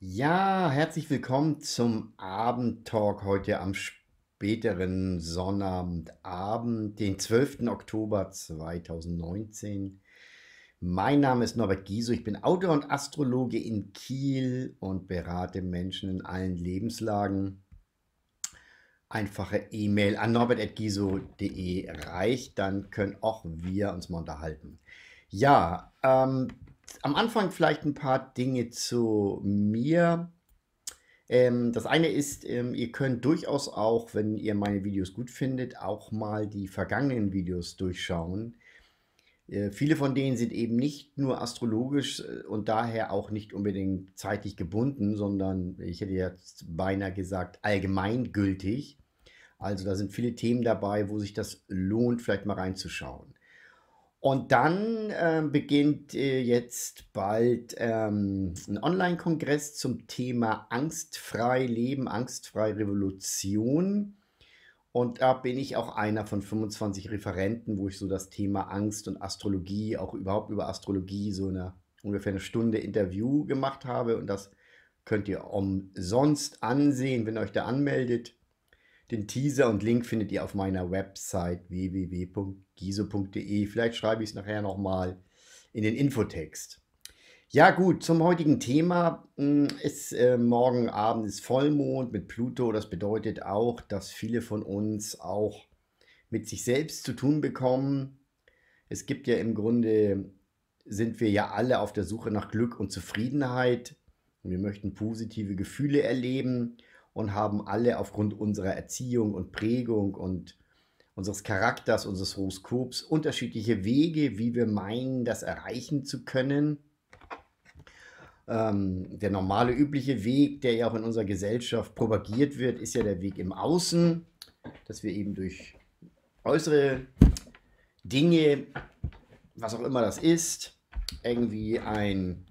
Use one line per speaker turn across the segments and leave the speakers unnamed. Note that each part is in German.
Ja, herzlich willkommen zum Abendtalk heute am späteren Sonnabendabend, den 12. Oktober 2019. Mein Name ist Norbert Gieso, ich bin Autor und Astrologe in Kiel und berate Menschen in allen Lebenslagen. Einfache E-Mail an norbert.giso.de reicht, dann können auch wir uns mal unterhalten. Ja, ähm, am Anfang vielleicht ein paar Dinge zu mir. Ähm, das eine ist, ähm, ihr könnt durchaus auch, wenn ihr meine Videos gut findet, auch mal die vergangenen Videos durchschauen. Äh, viele von denen sind eben nicht nur astrologisch äh, und daher auch nicht unbedingt zeitlich gebunden, sondern ich hätte jetzt beinahe gesagt allgemeingültig. Also da sind viele Themen dabei, wo sich das lohnt, vielleicht mal reinzuschauen. Und dann äh, beginnt äh, jetzt bald ähm, ein Online-Kongress zum Thema angstfrei Leben, angstfrei Revolution. Und da bin ich auch einer von 25 Referenten, wo ich so das Thema Angst und Astrologie, auch überhaupt über Astrologie, so eine ungefähr eine Stunde Interview gemacht habe. Und das könnt ihr umsonst ansehen, wenn ihr euch da anmeldet. Den Teaser und Link findet ihr auf meiner Website www.giso.de. Vielleicht schreibe ich es nachher nochmal in den Infotext. Ja gut, zum heutigen Thema ist hm, äh, morgen Abend ist Vollmond mit Pluto. Das bedeutet auch, dass viele von uns auch mit sich selbst zu tun bekommen. Es gibt ja im Grunde, sind wir ja alle auf der Suche nach Glück und Zufriedenheit. wir möchten positive Gefühle erleben und haben alle aufgrund unserer Erziehung und Prägung und unseres Charakters, unseres Horoskops unterschiedliche Wege, wie wir meinen, das erreichen zu können. Ähm, der normale, übliche Weg, der ja auch in unserer Gesellschaft propagiert wird, ist ja der Weg im Außen, dass wir eben durch äußere Dinge, was auch immer das ist, irgendwie ein,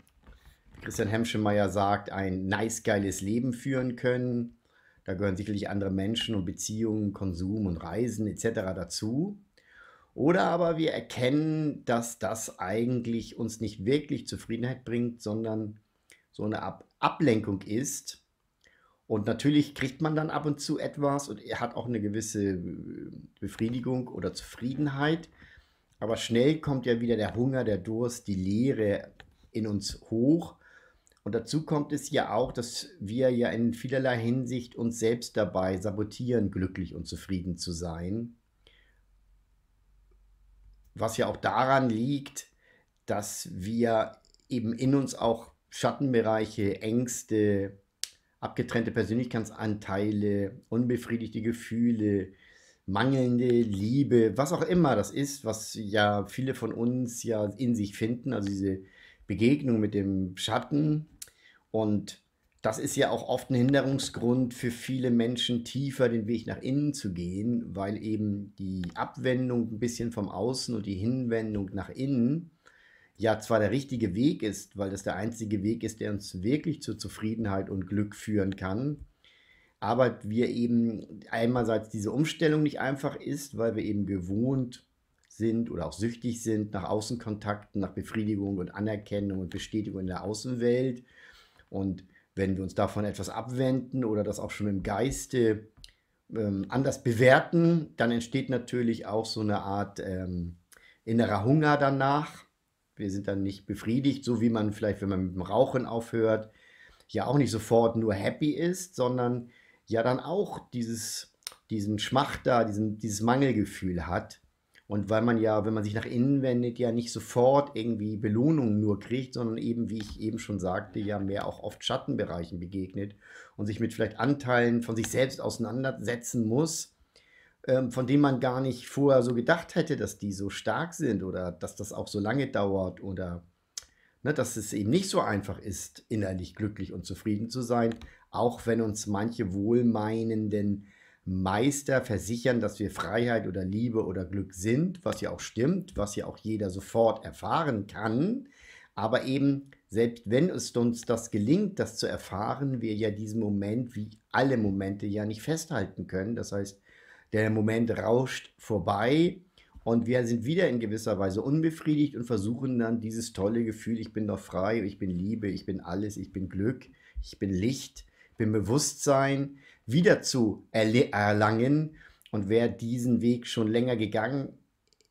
wie Christian Hemschemeyer sagt, ein nice geiles Leben führen können, da gehören sicherlich andere Menschen und Beziehungen, Konsum und Reisen etc. dazu. Oder aber wir erkennen, dass das eigentlich uns nicht wirklich Zufriedenheit bringt, sondern so eine Ab Ablenkung ist. Und natürlich kriegt man dann ab und zu etwas und hat auch eine gewisse äh, Befriedigung oder Zufriedenheit. Aber schnell kommt ja wieder der Hunger, der Durst, die Leere in uns hoch. Und dazu kommt es ja auch, dass wir ja in vielerlei Hinsicht uns selbst dabei sabotieren, glücklich und zufrieden zu sein. Was ja auch daran liegt, dass wir eben in uns auch Schattenbereiche, Ängste, abgetrennte Persönlichkeitsanteile, unbefriedigte Gefühle, mangelnde Liebe, was auch immer das ist, was ja viele von uns ja in sich finden, also diese Begegnung mit dem Schatten, und das ist ja auch oft ein Hinderungsgrund für viele Menschen, tiefer den Weg nach innen zu gehen, weil eben die Abwendung ein bisschen vom Außen und die Hinwendung nach innen ja zwar der richtige Weg ist, weil das der einzige Weg ist, der uns wirklich zur Zufriedenheit und Glück führen kann, aber wir eben einerseits diese Umstellung nicht einfach ist, weil wir eben gewohnt sind oder auch süchtig sind nach Außenkontakten, nach Befriedigung und Anerkennung und Bestätigung in der Außenwelt und wenn wir uns davon etwas abwenden oder das auch schon im Geiste ähm, anders bewerten, dann entsteht natürlich auch so eine Art ähm, innerer Hunger danach. Wir sind dann nicht befriedigt, so wie man vielleicht, wenn man mit dem Rauchen aufhört, ja auch nicht sofort nur happy ist, sondern ja dann auch dieses, diesen Schmachter, diesen, dieses Mangelgefühl hat. Und weil man ja, wenn man sich nach innen wendet, ja nicht sofort irgendwie Belohnungen nur kriegt, sondern eben, wie ich eben schon sagte, ja mehr auch oft Schattenbereichen begegnet und sich mit vielleicht Anteilen von sich selbst auseinandersetzen muss, ähm, von denen man gar nicht vorher so gedacht hätte, dass die so stark sind oder dass das auch so lange dauert oder ne, dass es eben nicht so einfach ist, innerlich glücklich und zufrieden zu sein, auch wenn uns manche wohlmeinenden Meister versichern, dass wir Freiheit oder Liebe oder Glück sind, was ja auch stimmt, was ja auch jeder sofort erfahren kann. Aber eben, selbst wenn es uns das gelingt, das zu erfahren, wir ja diesen Moment wie alle Momente ja nicht festhalten können. Das heißt, der Moment rauscht vorbei und wir sind wieder in gewisser Weise unbefriedigt und versuchen dann dieses tolle Gefühl, ich bin doch frei, ich bin Liebe, ich bin alles, ich bin Glück, ich bin Licht, ich bin Bewusstsein, wieder zu erlangen. Und wer diesen Weg schon länger gegangen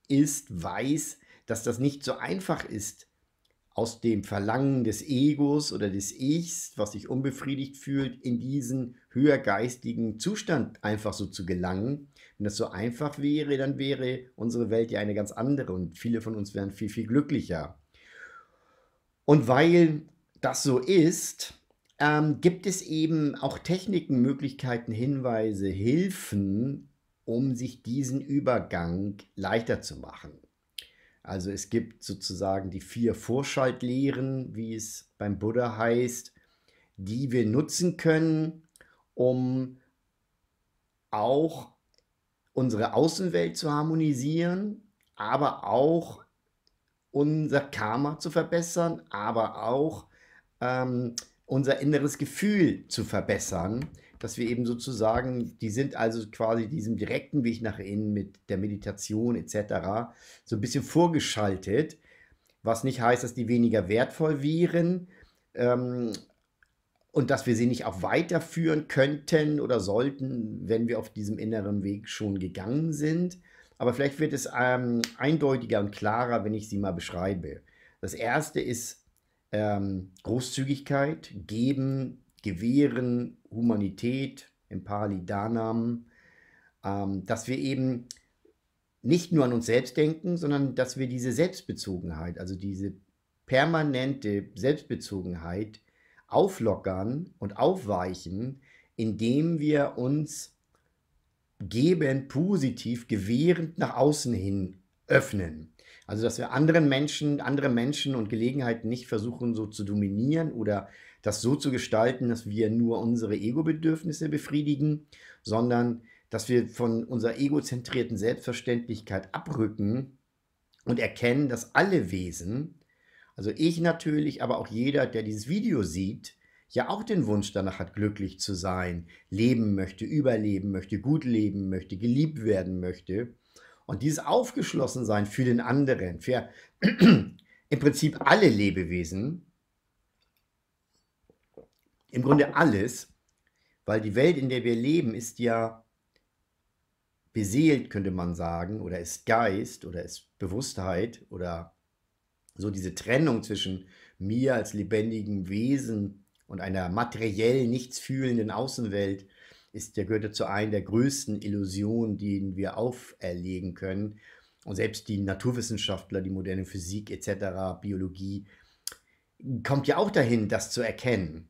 ist, weiß, dass das nicht so einfach ist, aus dem Verlangen des Egos oder des Ichs, was sich unbefriedigt fühlt, in diesen höhergeistigen Zustand einfach so zu gelangen. Wenn das so einfach wäre, dann wäre unsere Welt ja eine ganz andere und viele von uns wären viel, viel glücklicher. Und weil das so ist, ähm, gibt es eben auch Techniken, Möglichkeiten, Hinweise, Hilfen, um sich diesen Übergang leichter zu machen. Also es gibt sozusagen die vier Vorschaltlehren, wie es beim Buddha heißt, die wir nutzen können, um auch unsere Außenwelt zu harmonisieren, aber auch unser Karma zu verbessern, aber auch ähm, unser inneres Gefühl zu verbessern, dass wir eben sozusagen, die sind also quasi diesem direkten Weg nach innen mit der Meditation etc. so ein bisschen vorgeschaltet, was nicht heißt, dass die weniger wertvoll wären ähm, und dass wir sie nicht auch weiterführen könnten oder sollten, wenn wir auf diesem inneren Weg schon gegangen sind. Aber vielleicht wird es ähm, eindeutiger und klarer, wenn ich sie mal beschreibe. Das erste ist ähm, Großzügigkeit, Geben, Gewähren, Humanität, im Pali Danam, ähm, dass wir eben nicht nur an uns selbst denken, sondern dass wir diese Selbstbezogenheit, also diese permanente Selbstbezogenheit auflockern und aufweichen, indem wir uns gebend, positiv, gewährend nach außen hin öffnen. Also, dass wir anderen Menschen, andere Menschen und Gelegenheiten nicht versuchen, so zu dominieren oder das so zu gestalten, dass wir nur unsere Ego-Bedürfnisse befriedigen, sondern dass wir von unserer egozentrierten Selbstverständlichkeit abrücken und erkennen, dass alle Wesen, also ich natürlich, aber auch jeder, der dieses Video sieht, ja auch den Wunsch danach hat, glücklich zu sein, leben möchte, überleben möchte, gut leben möchte, geliebt werden möchte und dieses Aufgeschlossensein für den anderen, für im Prinzip alle Lebewesen, im Grunde alles, weil die Welt, in der wir leben, ist ja beseelt, könnte man sagen, oder ist Geist oder ist Bewusstheit oder so diese Trennung zwischen mir als lebendigem Wesen und einer materiell nichts fühlenden Außenwelt ist, der gehörte zu einer der größten Illusionen, die wir auferlegen können. Und selbst die Naturwissenschaftler, die moderne Physik etc., Biologie, kommt ja auch dahin, das zu erkennen.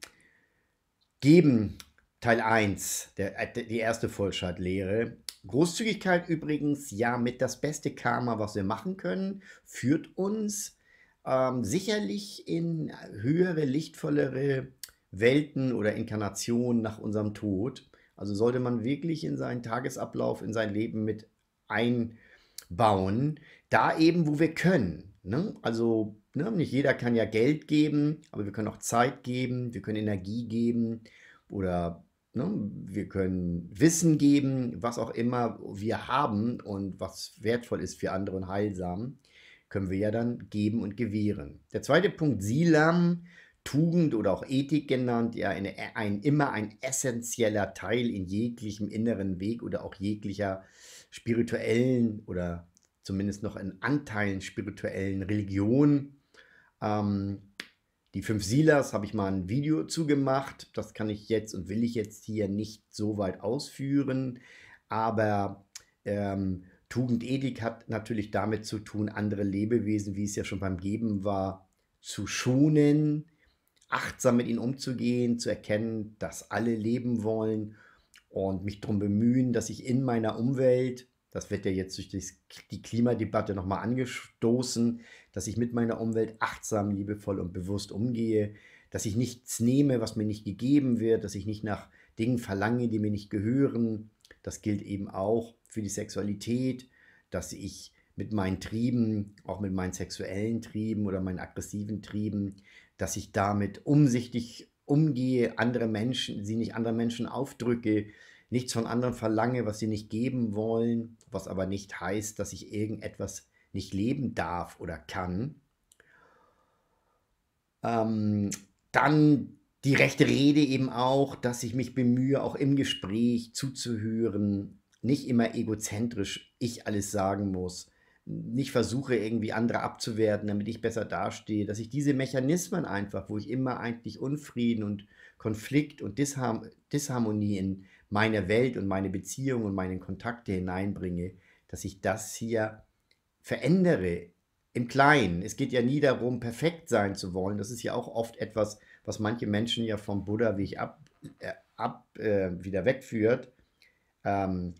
Geben Teil 1, der, die erste Vollschaltlehre. Großzügigkeit übrigens, ja, mit das beste Karma, was wir machen können, führt uns ähm, sicherlich in höhere, lichtvollere Welten oder Inkarnationen nach unserem Tod. Also sollte man wirklich in seinen Tagesablauf, in sein Leben mit einbauen, da eben, wo wir können. Ne? Also ne? nicht jeder kann ja Geld geben, aber wir können auch Zeit geben, wir können Energie geben oder ne? wir können Wissen geben, was auch immer wir haben und was wertvoll ist für andere und heilsam, können wir ja dann geben und gewähren. Der zweite Punkt, Silam, Tugend oder auch Ethik genannt, ja, eine, ein, immer ein essentieller Teil in jeglichem inneren Weg oder auch jeglicher spirituellen oder zumindest noch in Anteilen spirituellen Religion. Ähm, die fünf Silas habe ich mal ein Video zugemacht. Das kann ich jetzt und will ich jetzt hier nicht so weit ausführen. Aber ähm, Tugendethik hat natürlich damit zu tun, andere Lebewesen, wie es ja schon beim Geben war, zu schonen, achtsam mit ihnen umzugehen, zu erkennen, dass alle leben wollen und mich darum bemühen, dass ich in meiner Umwelt, das wird ja jetzt durch die Klimadebatte nochmal angestoßen, dass ich mit meiner Umwelt achtsam, liebevoll und bewusst umgehe, dass ich nichts nehme, was mir nicht gegeben wird, dass ich nicht nach Dingen verlange, die mir nicht gehören. Das gilt eben auch für die Sexualität, dass ich mit meinen Trieben, auch mit meinen sexuellen Trieben oder meinen aggressiven Trieben, dass ich damit umsichtig umgehe, andere Menschen, sie nicht anderen Menschen aufdrücke, nichts von anderen verlange, was sie nicht geben wollen, was aber nicht heißt, dass ich irgendetwas nicht leben darf oder kann. Ähm, dann die rechte Rede eben auch, dass ich mich bemühe, auch im Gespräch zuzuhören, nicht immer egozentrisch ich alles sagen muss, nicht versuche, irgendwie andere abzuwerten, damit ich besser dastehe, dass ich diese Mechanismen einfach, wo ich immer eigentlich Unfrieden und Konflikt und Dishar Disharmonie in meine Welt und meine Beziehungen und meine Kontakte hineinbringe, dass ich das hier verändere im Kleinen. Es geht ja nie darum, perfekt sein zu wollen. Das ist ja auch oft etwas, was manche Menschen ja vom Buddha-Weg ab, äh, ab äh, wieder wegführt. Ähm,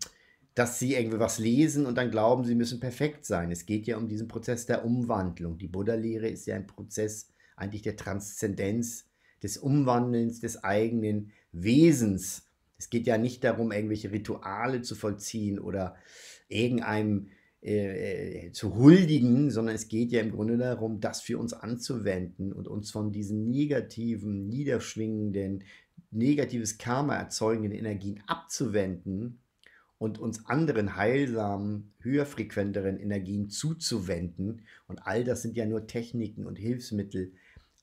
dass sie irgendwie was lesen und dann glauben, sie müssen perfekt sein. Es geht ja um diesen Prozess der Umwandlung. Die Buddha-Lehre ist ja ein Prozess eigentlich der Transzendenz, des Umwandelns des eigenen Wesens. Es geht ja nicht darum, irgendwelche Rituale zu vollziehen oder irgendeinem äh, äh zu huldigen, sondern es geht ja im Grunde darum, das für uns anzuwenden und uns von diesen negativen, niederschwingenden, negatives Karma erzeugenden Energien abzuwenden und uns anderen heilsamen, höherfrequenteren Energien zuzuwenden. Und all das sind ja nur Techniken und Hilfsmittel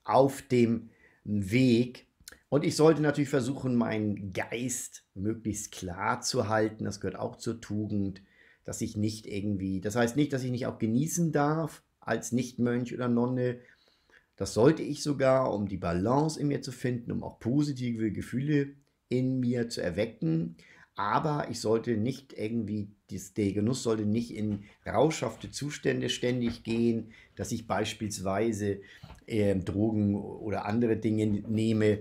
auf dem Weg. Und ich sollte natürlich versuchen, meinen Geist möglichst klar zu halten. Das gehört auch zur Tugend, dass ich nicht irgendwie, das heißt nicht, dass ich nicht auch genießen darf als Nichtmönch oder Nonne. Das sollte ich sogar, um die Balance in mir zu finden, um auch positive Gefühle in mir zu erwecken aber ich sollte nicht irgendwie, der Genuss sollte nicht in rauschhafte Zustände ständig gehen, dass ich beispielsweise äh, Drogen oder andere Dinge nehme,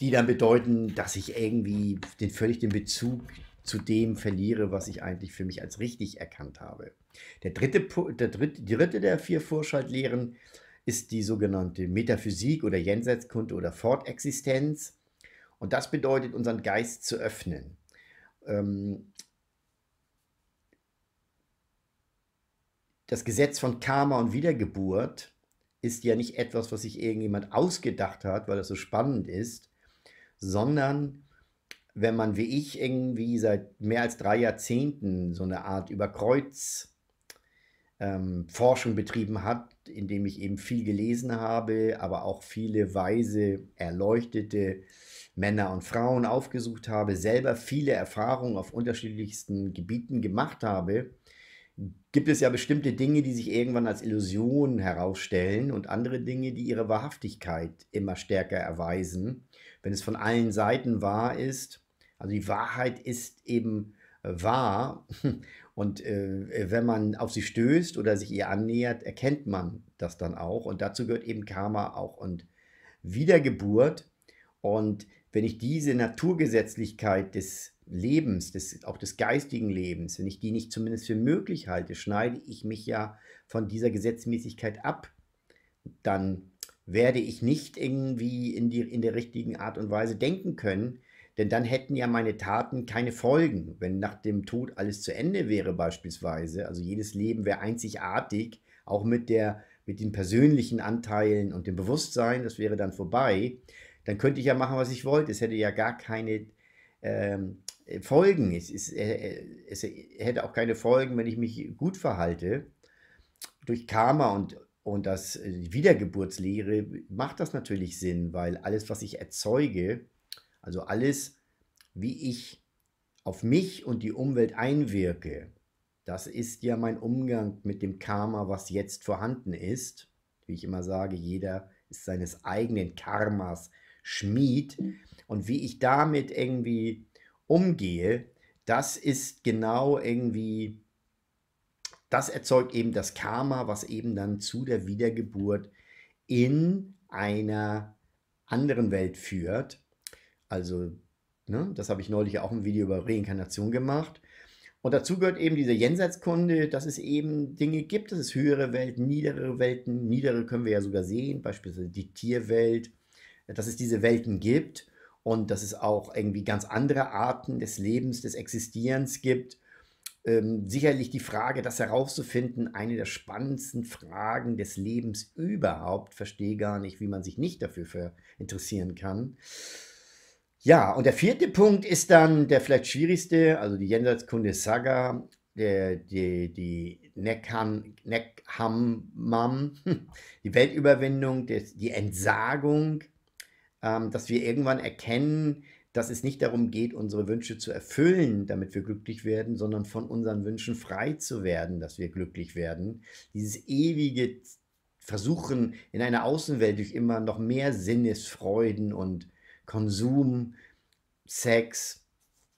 die dann bedeuten, dass ich irgendwie den, völlig den Bezug zu dem verliere, was ich eigentlich für mich als richtig erkannt habe. Der dritte, der dritte, die dritte der vier Vorschaltlehren ist die sogenannte Metaphysik oder Jenseitskunde oder Fortexistenz. Und das bedeutet, unseren Geist zu öffnen. Ähm, das Gesetz von Karma und Wiedergeburt ist ja nicht etwas, was sich irgendjemand ausgedacht hat, weil das so spannend ist, sondern wenn man wie ich irgendwie seit mehr als drei Jahrzehnten so eine Art Überkreuz ähm, Forschung betrieben hat, indem ich eben viel gelesen habe, aber auch viele weise, erleuchtete Männer und Frauen aufgesucht habe, selber viele Erfahrungen auf unterschiedlichsten Gebieten gemacht habe, gibt es ja bestimmte Dinge, die sich irgendwann als Illusion herausstellen und andere Dinge, die ihre Wahrhaftigkeit immer stärker erweisen, wenn es von allen Seiten wahr ist. Also die Wahrheit ist eben äh, wahr und äh, wenn man auf sie stößt oder sich ihr annähert, erkennt man das dann auch und dazu gehört eben Karma auch und Wiedergeburt und wenn ich diese Naturgesetzlichkeit des Lebens, des, auch des geistigen Lebens, wenn ich die nicht zumindest für möglich halte, schneide ich mich ja von dieser Gesetzmäßigkeit ab. Dann werde ich nicht irgendwie in, die, in der richtigen Art und Weise denken können, denn dann hätten ja meine Taten keine Folgen. Wenn nach dem Tod alles zu Ende wäre beispielsweise, also jedes Leben wäre einzigartig, auch mit, der, mit den persönlichen Anteilen und dem Bewusstsein, das wäre dann vorbei, dann könnte ich ja machen, was ich wollte. Es hätte ja gar keine ähm, Folgen. Es, es, äh, äh, es, hätte auch keine Folgen, wenn ich mich gut verhalte. Durch Karma und, und das äh, Wiedergeburtslehre macht das natürlich Sinn, weil alles, was ich erzeuge, also alles, wie ich auf mich und die Umwelt einwirke, das ist ja mein Umgang mit dem Karma, was jetzt vorhanden ist. Wie ich immer sage, jeder ist seines eigenen Karmas Schmied und wie ich damit irgendwie umgehe, das ist genau irgendwie, das erzeugt eben das Karma, was eben dann zu der Wiedergeburt in einer anderen Welt führt. Also, ne, das habe ich neulich auch ein Video über Reinkarnation gemacht. Und dazu gehört eben diese Jenseitskunde, dass es eben Dinge gibt, dass es höhere Welten, niedere Welten, niedere können wir ja sogar sehen, beispielsweise die Tierwelt dass es diese Welten gibt und dass es auch irgendwie ganz andere Arten des Lebens, des Existierens gibt. Ähm, sicherlich die Frage, das herauszufinden, eine der spannendsten Fragen des Lebens überhaupt. Verstehe gar nicht, wie man sich nicht dafür für interessieren kann. Ja, und der vierte Punkt ist dann der vielleicht schwierigste, also die Jenseitskunde Saga, der, die, die Neckhan, Neckhammam, die Weltüberwindung, die Entsagung, ähm, dass wir irgendwann erkennen, dass es nicht darum geht, unsere Wünsche zu erfüllen, damit wir glücklich werden, sondern von unseren Wünschen frei zu werden, dass wir glücklich werden. Dieses ewige Versuchen in einer Außenwelt durch immer noch mehr Sinnesfreuden und Konsum, Sex,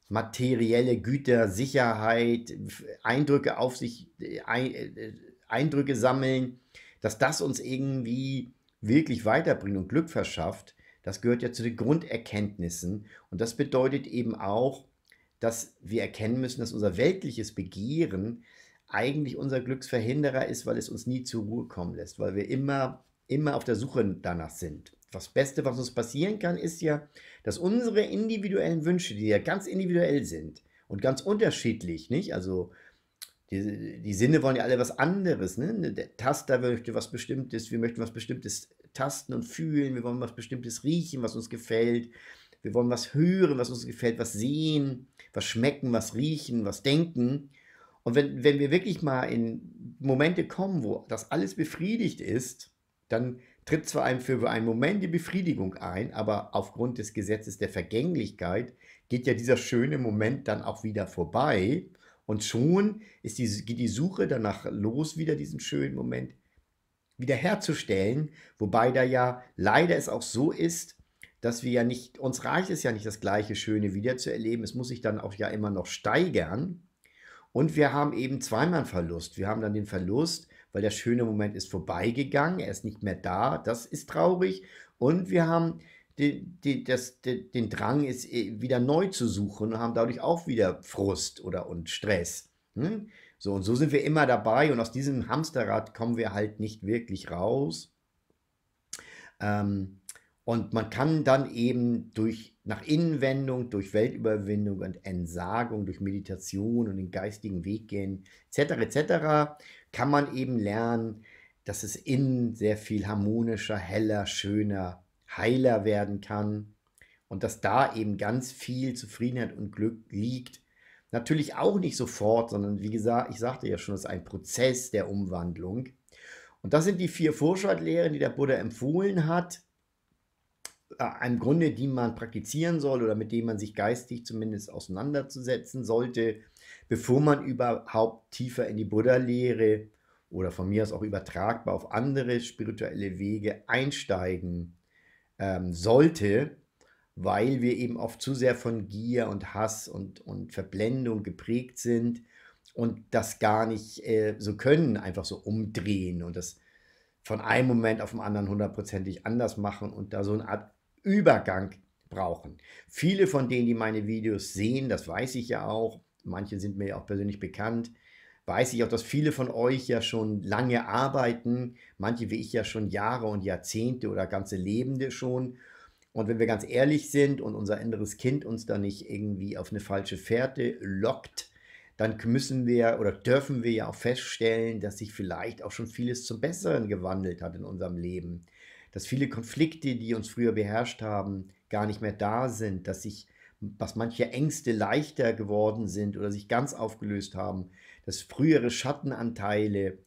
materielle Güter, Sicherheit, Eindrücke auf sich, äh, äh, Eindrücke sammeln, dass das uns irgendwie wirklich weiterbringt und Glück verschafft, das gehört ja zu den Grunderkenntnissen. Und das bedeutet eben auch, dass wir erkennen müssen, dass unser weltliches Begehren eigentlich unser Glücksverhinderer ist, weil es uns nie zur Ruhe kommen lässt, weil wir immer, immer auf der Suche danach sind. Das Beste, was uns passieren kann, ist ja, dass unsere individuellen Wünsche, die ja ganz individuell sind und ganz unterschiedlich, nicht? Also die, die Sinne wollen ja alle was anderes. Ne? Der Taster möchte was Bestimmtes, wir möchten was Bestimmtes tasten und fühlen, wir wollen was Bestimmtes riechen, was uns gefällt, wir wollen was hören, was uns gefällt, was sehen, was schmecken, was riechen, was denken. Und wenn, wenn wir wirklich mal in Momente kommen, wo das alles befriedigt ist, dann tritt zwar einem für einen Moment die Befriedigung ein, aber aufgrund des Gesetzes der Vergänglichkeit geht ja dieser schöne Moment dann auch wieder vorbei. Und schon ist die, geht die Suche danach los, wieder diesen schönen Moment wiederherzustellen, wobei da ja leider es auch so ist, dass wir ja nicht, uns reicht es ja nicht, das gleiche Schöne wiederzuerleben, Es muss sich dann auch ja immer noch steigern. Und wir haben eben zweimal einen Verlust. Wir haben dann den Verlust, weil der schöne Moment ist vorbeigegangen, er ist nicht mehr da. Das ist traurig. Und wir haben den, den, das, den Drang, es äh, wieder neu zu suchen und haben dadurch auch wieder Frust oder und Stress. Hm? So, und so sind wir immer dabei und aus diesem Hamsterrad kommen wir halt nicht wirklich raus. Ähm, und man kann dann eben durch nach Innenwendung, durch Weltüberwindung und Entsagung, durch Meditation und den geistigen Weg gehen, etc., etc., kann man eben lernen, dass es innen sehr viel harmonischer, heller, schöner, heiler werden kann und dass da eben ganz viel Zufriedenheit und Glück liegt Natürlich auch nicht sofort, sondern wie gesagt, ich sagte ja schon, es ist ein Prozess der Umwandlung. Und das sind die vier Vorschaltlehren, die der Buddha empfohlen hat, äh, im Grunde, die man praktizieren soll oder mit denen man sich geistig zumindest auseinanderzusetzen sollte, bevor man überhaupt tiefer in die Buddha-Lehre oder von mir aus auch übertragbar auf andere spirituelle Wege einsteigen ähm, sollte weil wir eben oft zu sehr von Gier und Hass und, und Verblendung geprägt sind und das gar nicht äh, so können, einfach so umdrehen und das von einem Moment auf den anderen hundertprozentig anders machen und da so eine Art Übergang brauchen. Viele von denen, die meine Videos sehen, das weiß ich ja auch, manche sind mir ja auch persönlich bekannt, weiß ich auch, dass viele von euch ja schon lange arbeiten, manche wie ich ja schon Jahre und Jahrzehnte oder ganze Lebende schon und wenn wir ganz ehrlich sind und unser inneres Kind uns da nicht irgendwie auf eine falsche Fährte lockt, dann müssen wir oder dürfen wir ja auch feststellen, dass sich vielleicht auch schon vieles zum Besseren gewandelt hat in unserem Leben. Dass viele Konflikte, die uns früher beherrscht haben, gar nicht mehr da sind, dass sich dass manche Ängste leichter geworden sind oder sich ganz aufgelöst haben, dass frühere Schattenanteile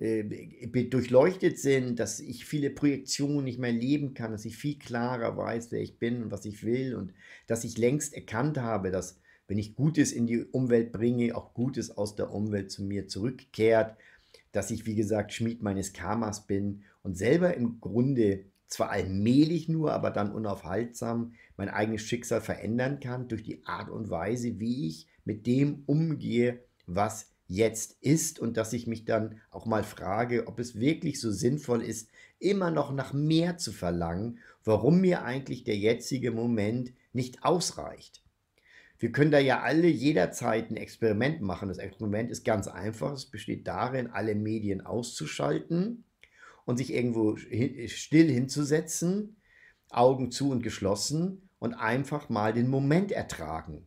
ähm, äh, durchleuchtet sind, dass ich viele Projektionen nicht mehr leben kann, dass ich viel klarer weiß, wer ich bin und was ich will und dass ich längst erkannt habe, dass wenn ich Gutes in die Umwelt bringe, auch Gutes aus der Umwelt zu mir zurückkehrt, dass ich, wie gesagt, Schmied meines Karmas bin und selber im Grunde zwar allmählich nur, aber dann unaufhaltsam mein eigenes Schicksal verändern kann durch die Art und Weise, wie ich mit dem umgehe, was ich jetzt ist und dass ich mich dann auch mal frage, ob es wirklich so sinnvoll ist, immer noch nach mehr zu verlangen, warum mir eigentlich der jetzige Moment nicht ausreicht. Wir können da ja alle jederzeit ein Experiment machen. Das Experiment ist ganz einfach. Es besteht darin, alle Medien auszuschalten und sich irgendwo still hinzusetzen, Augen zu und geschlossen und einfach mal den Moment ertragen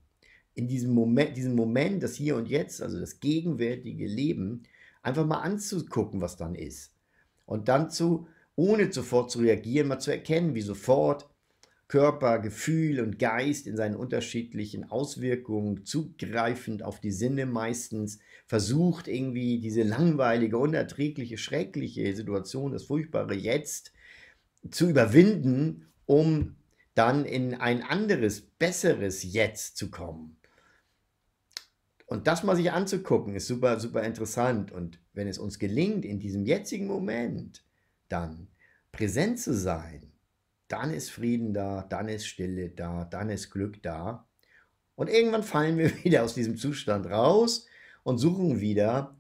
in diesem Moment, diesen Moment, das Hier und Jetzt, also das gegenwärtige Leben, einfach mal anzugucken, was dann ist. Und dann zu, ohne sofort zu reagieren, mal zu erkennen, wie sofort Körper, Gefühl und Geist in seinen unterschiedlichen Auswirkungen zugreifend auf die Sinne meistens versucht, irgendwie diese langweilige, unerträgliche, schreckliche Situation, das furchtbare Jetzt zu überwinden, um dann in ein anderes, besseres Jetzt zu kommen. Und das mal sich anzugucken, ist super, super interessant. Und wenn es uns gelingt, in diesem jetzigen Moment dann präsent zu sein, dann ist Frieden da, dann ist Stille da, dann ist Glück da. Und irgendwann fallen wir wieder aus diesem Zustand raus und suchen wieder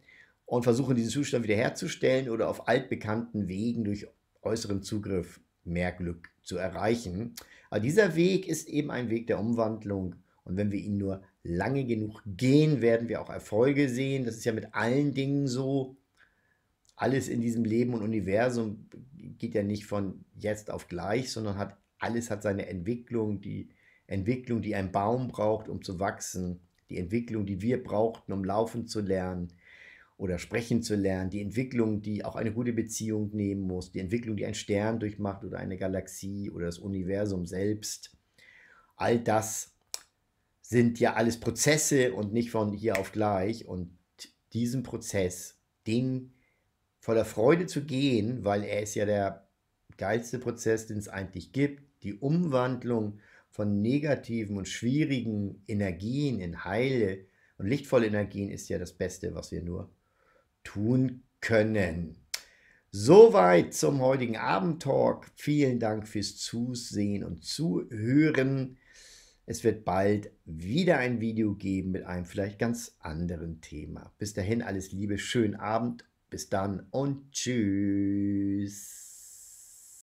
und versuchen diesen Zustand wiederherzustellen oder auf altbekannten Wegen durch äußeren Zugriff mehr Glück zu erreichen. Aber dieser Weg ist eben ein Weg der Umwandlung und wenn wir ihn nur lange genug gehen, werden wir auch Erfolge sehen. Das ist ja mit allen Dingen so. Alles in diesem Leben und Universum geht ja nicht von jetzt auf gleich, sondern hat alles hat seine Entwicklung, die Entwicklung, die ein Baum braucht, um zu wachsen, die Entwicklung, die wir brauchten, um laufen zu lernen oder sprechen zu lernen, die Entwicklung, die auch eine gute Beziehung nehmen muss, die Entwicklung, die ein Stern durchmacht oder eine Galaxie oder das Universum selbst. All das sind ja alles Prozesse und nicht von hier auf gleich. Und diesen Prozess, den voller Freude zu gehen, weil er ist ja der geilste Prozess, den es eigentlich gibt, die Umwandlung von negativen und schwierigen Energien in heile und lichtvolle Energien ist ja das Beste, was wir nur tun können. Soweit zum heutigen Abendtalk. Vielen Dank fürs Zusehen und Zuhören. Es wird bald wieder ein Video geben mit einem vielleicht ganz anderen Thema. Bis dahin alles Liebe, schönen Abend, bis dann und tschüss.